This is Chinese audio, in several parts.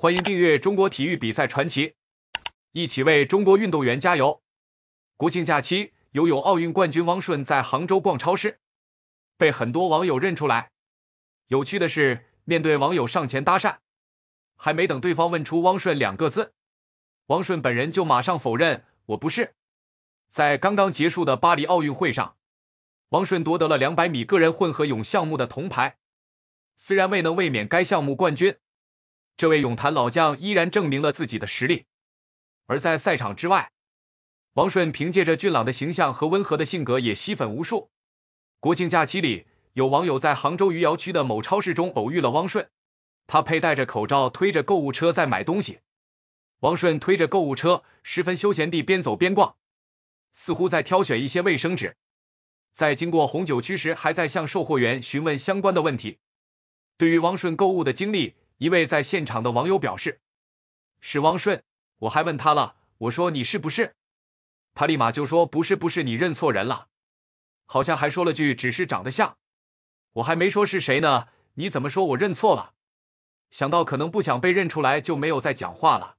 欢迎订阅《中国体育比赛传奇》，一起为中国运动员加油！国庆假期，游泳奥运冠军汪顺在杭州逛超市，被很多网友认出来。有趣的是，面对网友上前搭讪，还没等对方问出“汪顺”两个字，汪顺本人就马上否认：“我不是。”在刚刚结束的巴黎奥运会上，汪顺夺得了两百米个人混合泳项目的铜牌，虽然未能卫冕该项目冠军。这位泳坛老将依然证明了自己的实力，而在赛场之外，王顺凭借着俊朗的形象和温和的性格也吸粉无数。国庆假期里，有网友在杭州余姚区的某超市中偶遇了汪顺，他佩戴着口罩，推着购物车在买东西。汪顺推着购物车，十分休闲地边走边逛，似乎在挑选一些卫生纸。在经过红酒区时，还在向售货员询问相关的问题。对于汪顺购物的经历，一位在现场的网友表示：“是汪顺。”我还问他了，我说你是不是？他立马就说：“不是，不是，你认错人了。”好像还说了句：“只是长得像。”我还没说是谁呢，你怎么说我认错了？想到可能不想被认出来，就没有再讲话了。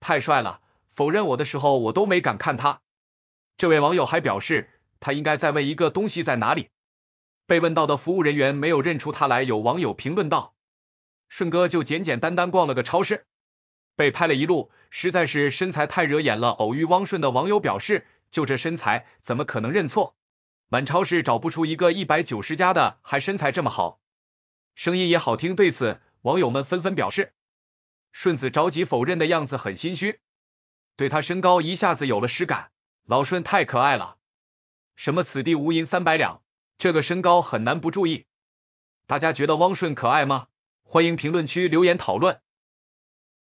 太帅了，否认我的时候我都没敢看他。这位网友还表示，他应该在问一个东西在哪里。被问到的服务人员没有认出他来。有网友评论道。顺哥就简简单单逛了个超市，被拍了一路，实在是身材太惹眼了。偶遇汪顺的网友表示，就这身材，怎么可能认错？满超市找不出一个一百九十加的，还身材这么好，声音也好听。对此，网友们纷纷表示，顺子着急否认的样子很心虚，对他身高一下子有了实感。老顺太可爱了，什么此地无银三百两，这个身高很难不注意。大家觉得汪顺可爱吗？欢迎评论区留言讨论。